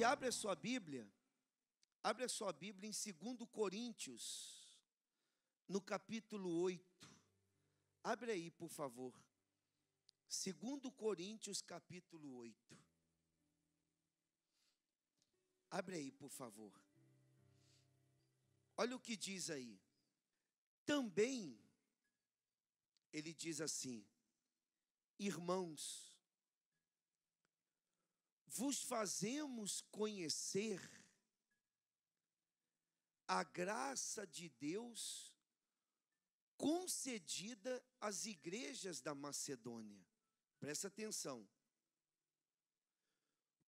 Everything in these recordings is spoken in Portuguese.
gente, abre a sua Bíblia, abre a sua Bíblia em 2 Coríntios, no capítulo 8. Abre aí, por favor. 2 Coríntios, capítulo 8. Abre aí, por favor. Olha o que diz aí. Também, ele diz assim, irmãos, vos fazemos conhecer a graça de Deus concedida às igrejas da Macedônia. Presta atenção.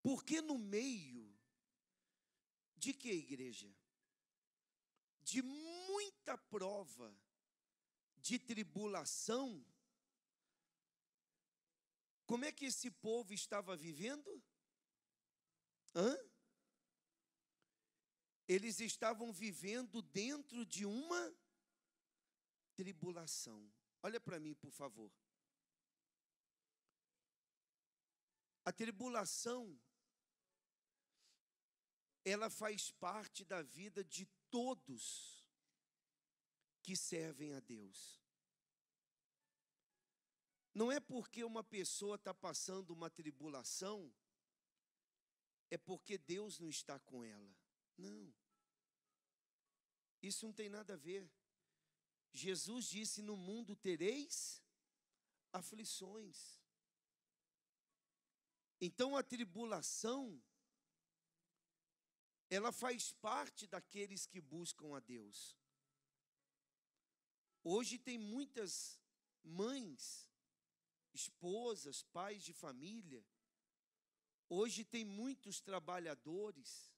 Porque no meio de que igreja? De muita prova de tribulação. Como é que esse povo estava vivendo? Hã? Eles estavam vivendo dentro de uma tribulação. Olha para mim, por favor. A tribulação ela faz parte da vida de todos que servem a Deus. Não é porque uma pessoa está passando uma tribulação é porque Deus não está com ela. Não. Isso não tem nada a ver. Jesus disse: No mundo tereis aflições. Então a tribulação, ela faz parte daqueles que buscam a Deus. Hoje tem muitas mães, esposas, pais de família Hoje tem muitos trabalhadores,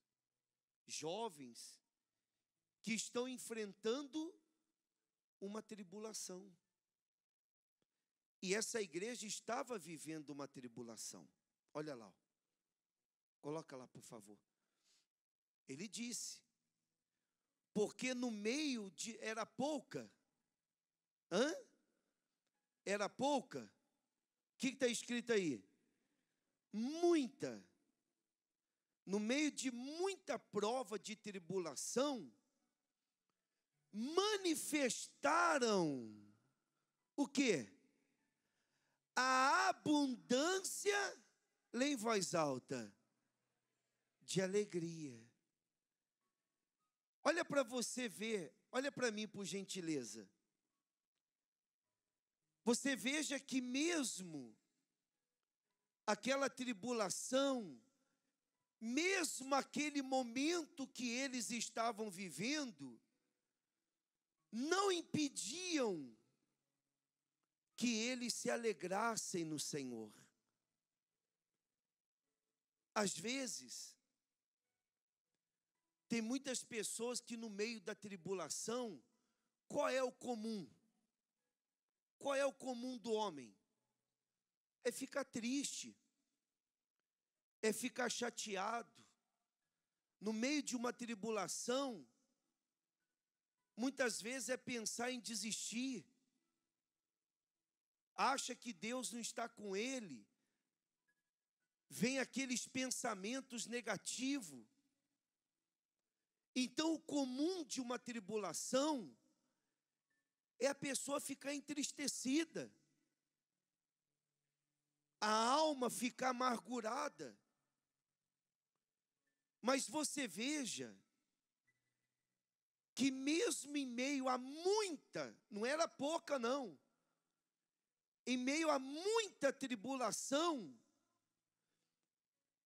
jovens, que estão enfrentando uma tribulação. E essa igreja estava vivendo uma tribulação. Olha lá. Ó. Coloca lá, por favor. Ele disse: Porque no meio de era pouca. Hã? Era pouca. O que está escrito aí? muita, no meio de muita prova de tribulação, manifestaram o que? A abundância, lê em voz alta, de alegria. Olha para você ver, olha para mim por gentileza. Você veja que mesmo aquela tribulação, mesmo aquele momento que eles estavam vivendo, não impediam que eles se alegrassem no Senhor. Às vezes, tem muitas pessoas que no meio da tribulação, qual é o comum? Qual é o comum do homem? É ficar triste é ficar chateado. No meio de uma tribulação, muitas vezes é pensar em desistir. Acha que Deus não está com ele. Vem aqueles pensamentos negativos. Então, o comum de uma tribulação é a pessoa ficar entristecida, a alma ficar amargurada, mas você veja que mesmo em meio a muita, não era pouca não, em meio a muita tribulação,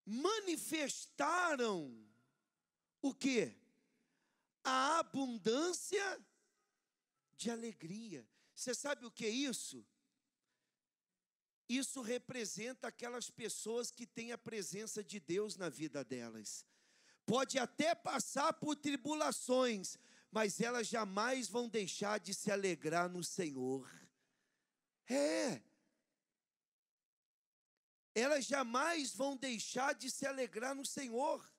manifestaram o que? A abundância de alegria. Você sabe o que é isso? Isso representa aquelas pessoas que têm a presença de Deus na vida delas pode até passar por tribulações, mas elas jamais vão deixar de se alegrar no Senhor. É. Elas jamais vão deixar de se alegrar no Senhor.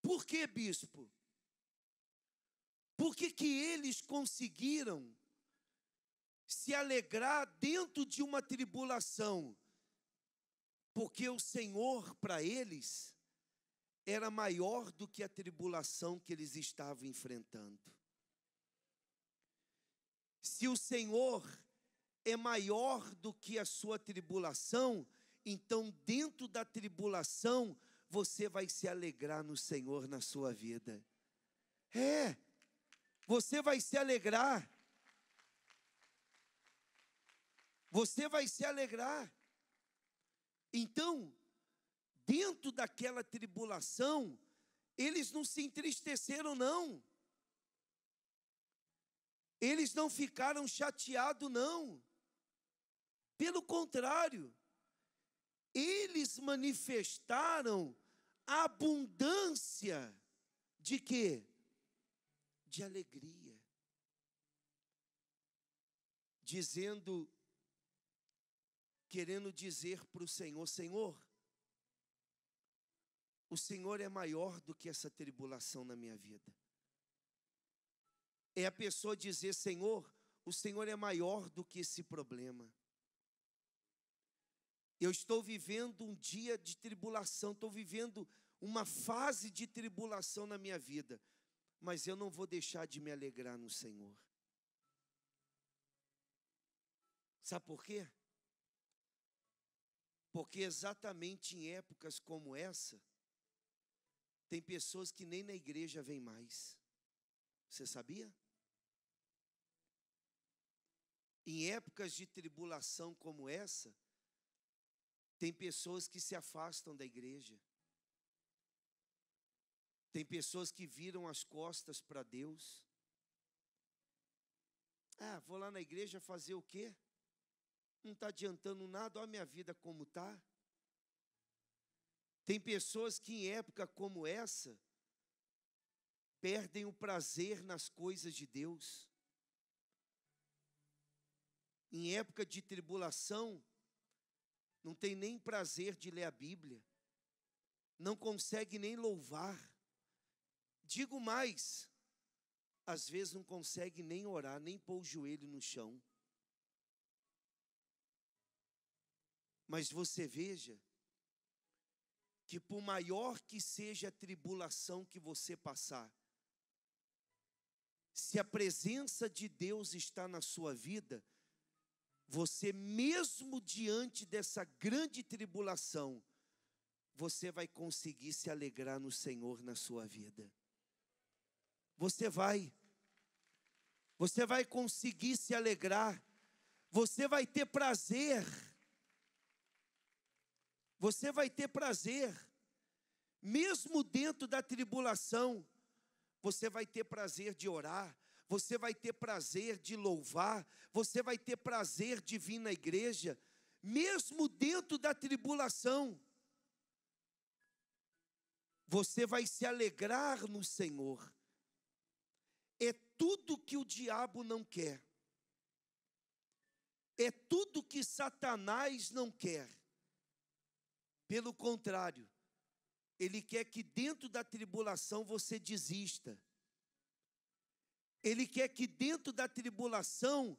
Por que, bispo? Por que, que eles conseguiram se alegrar dentro de uma tribulação? Porque o Senhor, para eles, era maior do que a tribulação que eles estavam enfrentando. Se o Senhor é maior do que a sua tribulação, então dentro da tribulação você vai se alegrar no Senhor na sua vida. É, você vai se alegrar. Você vai se alegrar. Então, dentro daquela tribulação, eles não se entristeceram, não. Eles não ficaram chateados, não. Pelo contrário, eles manifestaram abundância de quê? De alegria. Dizendo, querendo dizer para o Senhor: Senhor, o Senhor é maior do que essa tribulação na minha vida. É a pessoa dizer: Senhor, o Senhor é maior do que esse problema. Eu estou vivendo um dia de tribulação, estou vivendo uma fase de tribulação na minha vida, mas eu não vou deixar de me alegrar no Senhor. Sabe por quê? Porque exatamente em épocas como essa, tem pessoas que nem na igreja vêm mais. Você sabia? Em épocas de tribulação como essa, tem pessoas que se afastam da igreja. Tem pessoas que viram as costas para Deus. Ah, vou lá na igreja fazer o quê? Não está adiantando nada, olha a minha vida como está. Tem pessoas que, em época como essa, perdem o prazer nas coisas de Deus. Em época de tribulação, não tem nem prazer de ler a Bíblia, não consegue nem louvar. Digo mais, às vezes não consegue nem orar, nem pôr o joelho no chão. Mas você veja que por maior que seja a tribulação que você passar, se a presença de Deus está na sua vida, você mesmo diante dessa grande tribulação, você vai conseguir se alegrar no Senhor na sua vida. Você vai. Você vai conseguir se alegrar. Você vai ter prazer você vai ter prazer, mesmo dentro da tribulação, você vai ter prazer de orar, você vai ter prazer de louvar, você vai ter prazer de vir na igreja, mesmo dentro da tribulação. Você vai se alegrar no Senhor. É tudo que o diabo não quer. É tudo que Satanás não quer. Pelo contrário, Ele quer que dentro da tribulação você desista. Ele quer que dentro da tribulação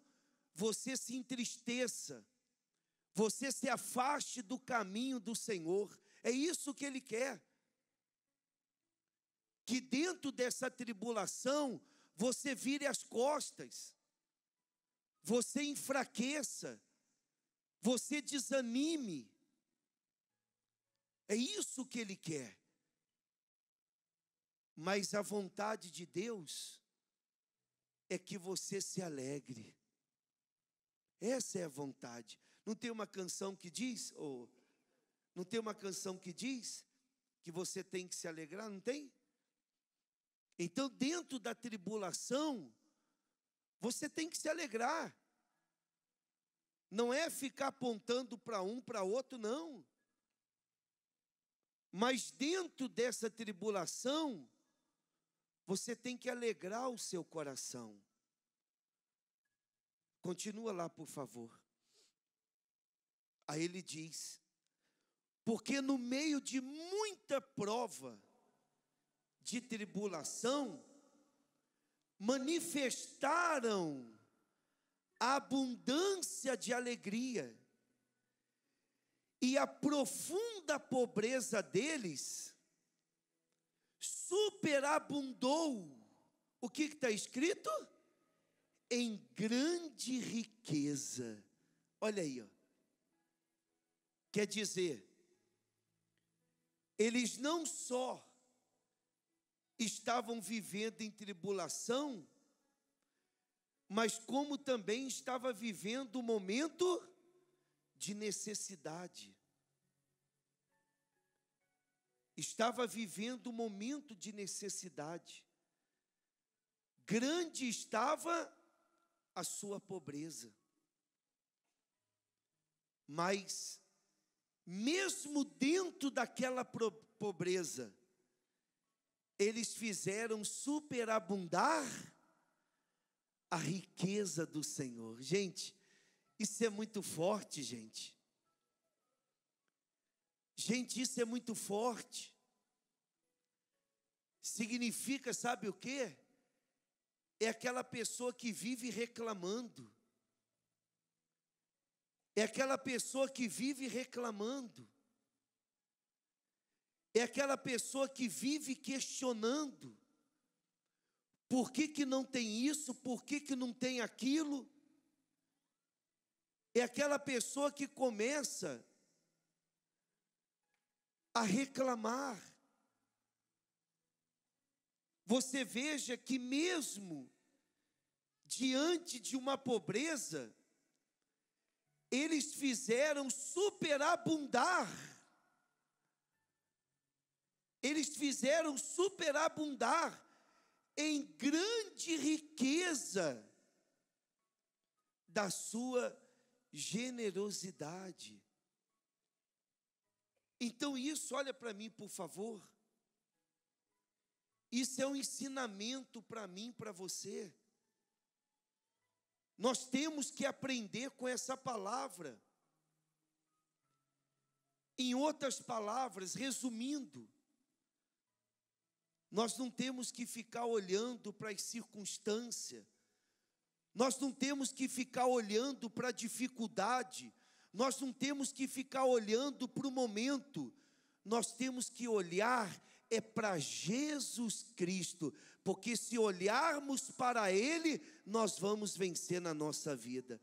você se entristeça, você se afaste do caminho do Senhor. É isso que Ele quer. Que dentro dessa tribulação você vire as costas, você enfraqueça, você desanime é isso que ele quer. Mas a vontade de Deus é que você se alegre. Essa é a vontade. Não tem uma canção que diz, ou não tem uma canção que diz que você tem que se alegrar, não tem? Então, dentro da tribulação, você tem que se alegrar. Não é ficar apontando para um, para outro, não. Mas dentro dessa tribulação, você tem que alegrar o seu coração. Continua lá, por favor. Aí ele diz: Porque no meio de muita prova de tribulação, manifestaram a abundância de alegria e a profunda pobreza deles superabundou o que está escrito? Em grande riqueza. Olha aí, ó. quer dizer, eles não só estavam vivendo em tribulação, mas como também estava vivendo o momento de necessidade. Estava vivendo um momento de necessidade. Grande estava a sua pobreza. Mas, mesmo dentro daquela pobreza, eles fizeram superabundar a riqueza do Senhor. Gente, isso é muito forte, gente. Gente, isso é muito forte. Significa, sabe o quê? É aquela pessoa que vive reclamando. É aquela pessoa que vive reclamando. É aquela pessoa que vive questionando. Por que, que não tem isso? Por que, que não tem aquilo? é aquela pessoa que começa a reclamar. Você veja que, mesmo diante de uma pobreza, eles fizeram superabundar. Eles fizeram superabundar em grande riqueza da sua generosidade. Então, isso, olha para mim, por favor. Isso é um ensinamento para mim, para você. Nós temos que aprender com essa palavra. Em outras palavras, resumindo, nós não temos que ficar olhando para as circunstâncias, nós não temos que ficar olhando para a dificuldade, nós não temos que ficar olhando para o momento, nós temos que olhar é para Jesus Cristo, porque se olharmos para Ele, nós vamos vencer na nossa vida.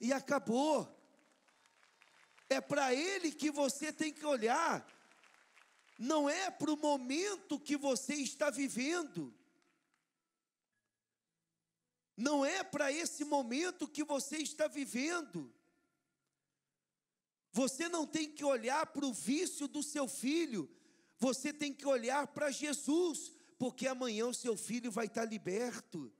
E acabou. É para Ele que você tem que olhar, não é para o momento que você está vivendo. Não é para esse momento que você está vivendo. Você não tem que olhar para o vício do seu filho, você tem que olhar para Jesus, porque amanhã o seu filho vai estar tá liberto.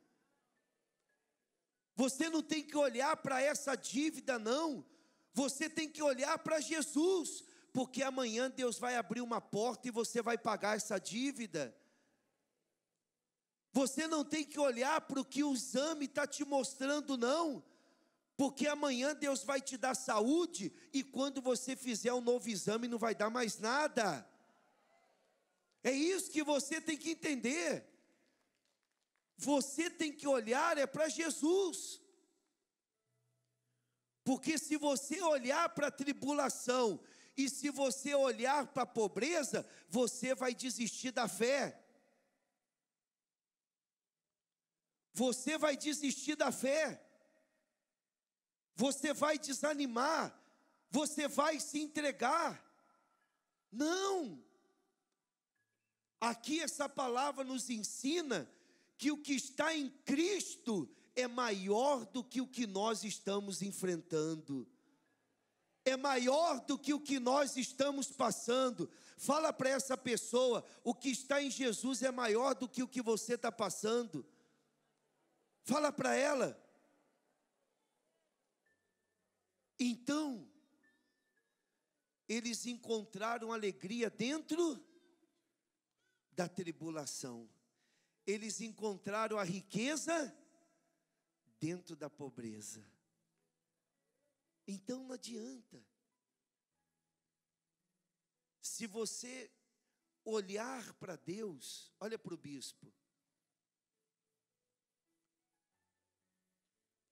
Você não tem que olhar para essa dívida, não. Você tem que olhar para Jesus, porque amanhã Deus vai abrir uma porta e você vai pagar essa dívida. Você não tem que olhar para o que o exame está te mostrando, não. Porque amanhã Deus vai te dar saúde e quando você fizer um novo exame não vai dar mais nada. É isso que você tem que entender. Você tem que olhar é para Jesus. Porque se você olhar para a tribulação e se você olhar para a pobreza, você vai desistir da fé. Você vai desistir da fé. Você vai desanimar. Você vai se entregar. Não! Aqui essa palavra nos ensina que o que está em Cristo é maior do que o que nós estamos enfrentando. É maior do que o que nós estamos passando. Fala para essa pessoa: o que está em Jesus é maior do que o que você está passando. Fala para ela. Então, eles encontraram alegria dentro da tribulação. Eles encontraram a riqueza dentro da pobreza. Então não adianta. Se você olhar para Deus, olha para o bispo,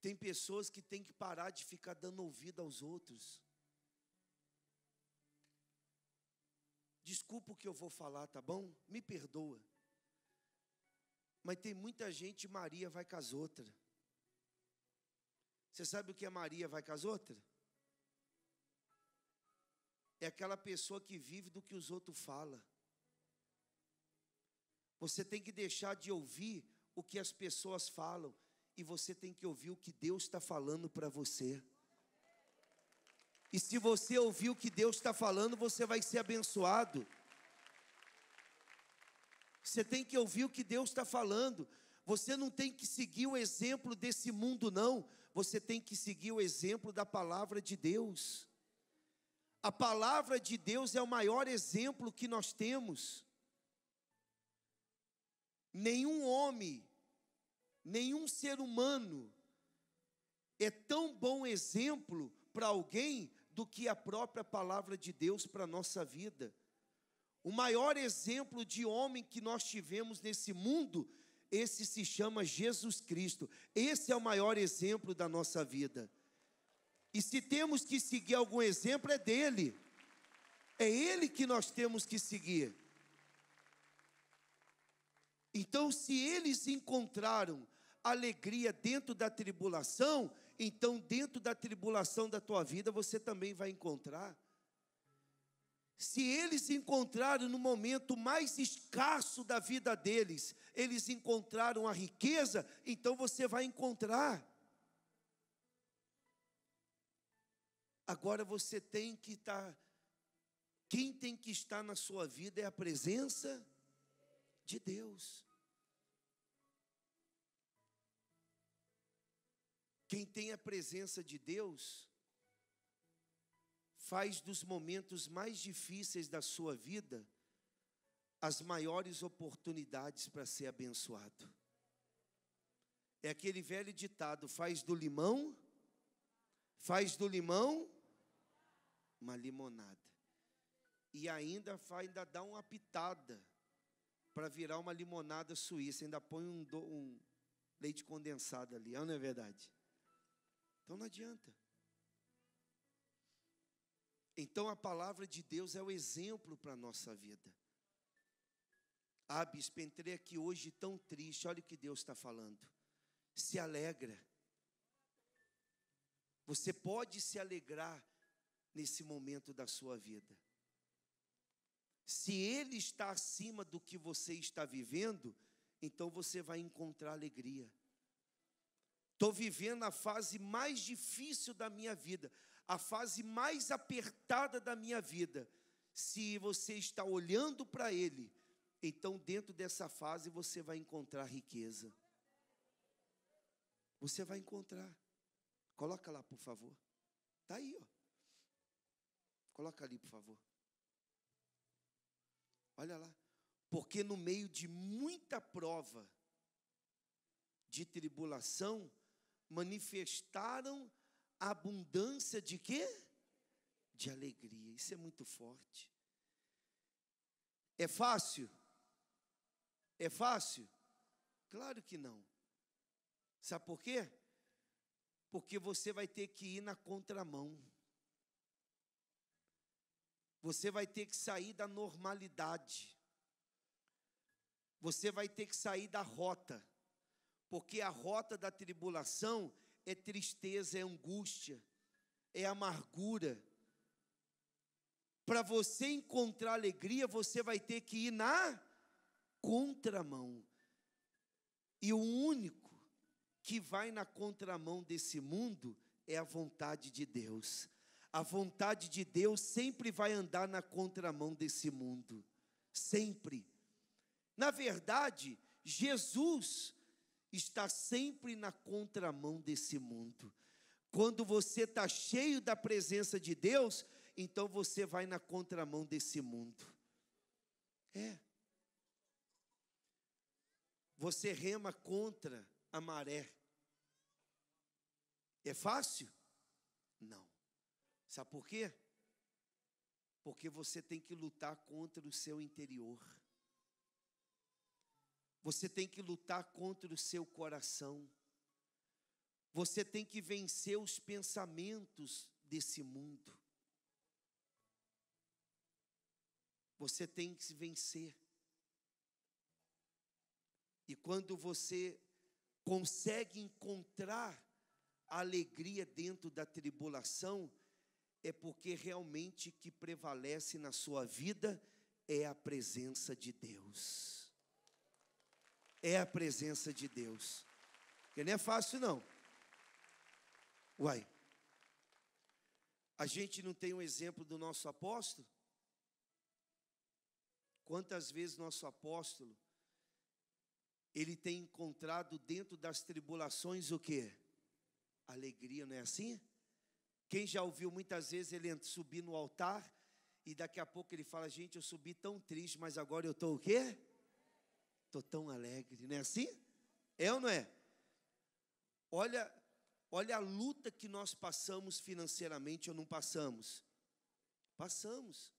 Tem pessoas que têm que parar de ficar dando ouvido aos outros. Desculpa o que eu vou falar, tá bom? Me perdoa. Mas tem muita gente, Maria vai com as outras. Você sabe o que é Maria vai com as outras? É aquela pessoa que vive do que os outros falam. Você tem que deixar de ouvir o que as pessoas falam e você tem que ouvir o que Deus está falando para você. E se você ouvir o que Deus está falando, você vai ser abençoado. Você tem que ouvir o que Deus está falando. Você não tem que seguir o exemplo desse mundo, não. Você tem que seguir o exemplo da palavra de Deus. A palavra de Deus é o maior exemplo que nós temos. Nenhum homem nenhum ser humano é tão bom exemplo para alguém do que a própria palavra de Deus para a nossa vida. O maior exemplo de homem que nós tivemos nesse mundo, esse se chama Jesus Cristo. Esse é o maior exemplo da nossa vida. E se temos que seguir algum exemplo, é dele. É ele que nós temos que seguir. Então, se eles encontraram alegria dentro da tribulação, então dentro da tribulação da tua vida você também vai encontrar. Se eles encontraram no momento mais escasso da vida deles, eles encontraram a riqueza, então você vai encontrar. Agora você tem que estar. Tá, quem tem que estar na sua vida é a presença de Deus. Quem tem a presença de Deus faz dos momentos mais difíceis da sua vida as maiores oportunidades para ser abençoado. É aquele velho ditado: faz do limão, faz do limão uma limonada. E ainda, faz, ainda dá uma pitada para virar uma limonada suíça, ainda põe um, um leite condensado ali, não é verdade? Então não adianta. Então a palavra de Deus é o exemplo para a nossa vida. Ah, bispo, entrei aqui hoje tão triste, olha o que Deus está falando. Se alegra. Você pode se alegrar nesse momento da sua vida. Se Ele está acima do que você está vivendo, então você vai encontrar alegria. Estou vivendo a fase mais difícil da minha vida, a fase mais apertada da minha vida. Se você está olhando para Ele, então dentro dessa fase você vai encontrar riqueza. Você vai encontrar. Coloca lá, por favor. Tá aí, ó. Coloca ali, por favor. Olha lá. Porque no meio de muita prova de tribulação, manifestaram abundância de quê? De alegria. Isso é muito forte. É fácil? É fácil? Claro que não. Sabe por quê? Porque você vai ter que ir na contramão. Você vai ter que sair da normalidade. Você vai ter que sair da rota porque a rota da tribulação é tristeza, é angústia, é amargura. Para você encontrar alegria, você vai ter que ir na contramão. E o único que vai na contramão desse mundo é a vontade de Deus. A vontade de Deus sempre vai andar na contramão desse mundo. Sempre. Na verdade, Jesus está sempre na contramão desse mundo. Quando você está cheio da presença de Deus, então você vai na contramão desse mundo. É. Você rema contra a maré. É fácil? Não. Sabe por quê? Porque você tem que lutar contra o seu interior. Você tem que lutar contra o seu coração. Você tem que vencer os pensamentos desse mundo. Você tem que se vencer. E quando você consegue encontrar alegria dentro da tribulação, é porque realmente que prevalece na sua vida é a presença de Deus é a presença de Deus. Que não é fácil, não. Uai, a gente não tem um exemplo do nosso apóstolo? Quantas vezes nosso apóstolo ele tem encontrado dentro das tribulações o que? Alegria, não é assim? Quem já ouviu muitas vezes ele subir no altar e daqui a pouco ele fala: Gente, eu subi tão triste, mas agora eu estou o quê? Estou tão alegre, não é assim? É ou não é? Olha, olha a luta que nós passamos financeiramente ou não passamos. Passamos.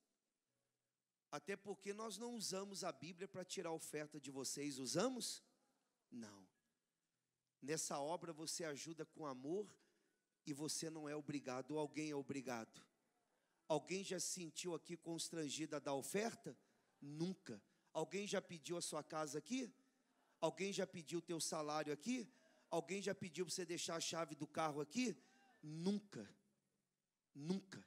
Até porque nós não usamos a Bíblia para tirar a oferta de vocês, usamos? Não. Nessa obra você ajuda com amor e você não é obrigado, alguém é obrigado. Alguém já se sentiu aqui constrangido a dar oferta? Nunca. Alguém já pediu a sua casa aqui? Alguém já pediu o teu salário aqui? Alguém já pediu para você deixar a chave do carro aqui? Nunca. Nunca.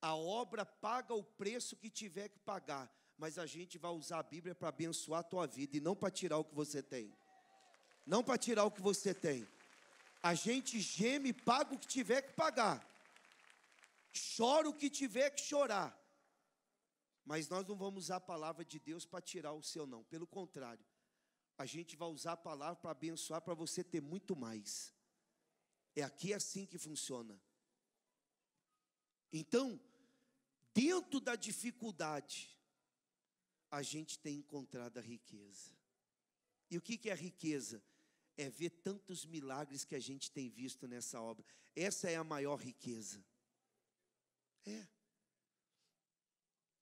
A obra paga o preço que tiver que pagar, mas a gente vai usar a Bíblia para abençoar a tua vida e não para tirar o que você tem. Não para tirar o que você tem. A gente geme e paga o que tiver que pagar. Chora o que tiver que chorar. Mas nós não vamos usar a palavra de Deus para tirar o seu não. Pelo contrário, a gente vai usar a palavra para abençoar, para você ter muito mais. É aqui assim que funciona. Então, dentro da dificuldade, a gente tem encontrado a riqueza. E o que é a riqueza? É ver tantos milagres que a gente tem visto nessa obra. Essa é a maior riqueza. É.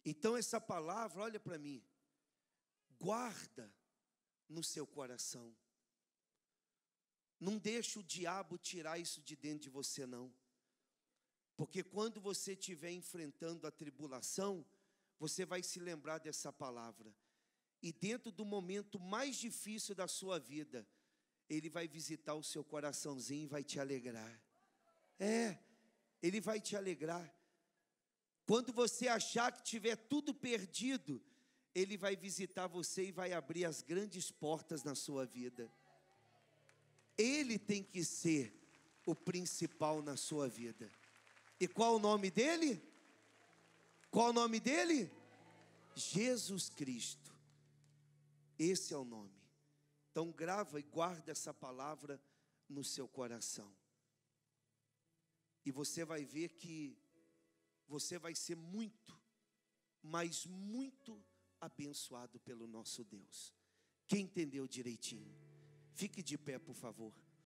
Então, essa palavra, olha para mim, guarda no seu coração. Não deixe o diabo tirar isso de dentro de você, não. Porque quando você estiver enfrentando a tribulação, você vai se lembrar dessa palavra. E dentro do momento mais difícil da sua vida, ele vai visitar o seu coraçãozinho e vai te alegrar. É, ele vai te alegrar. Quando você achar que tiver tudo perdido, Ele vai visitar você e vai abrir as grandes portas na sua vida. Ele tem que ser o principal na sua vida. E qual o nome dele? Qual o nome dele? Jesus Cristo. Esse é o nome. Então grava e guarda essa palavra no seu coração. E você vai ver que você vai ser muito, mas muito abençoado pelo nosso Deus. Quem entendeu direitinho? Fique de pé, por favor.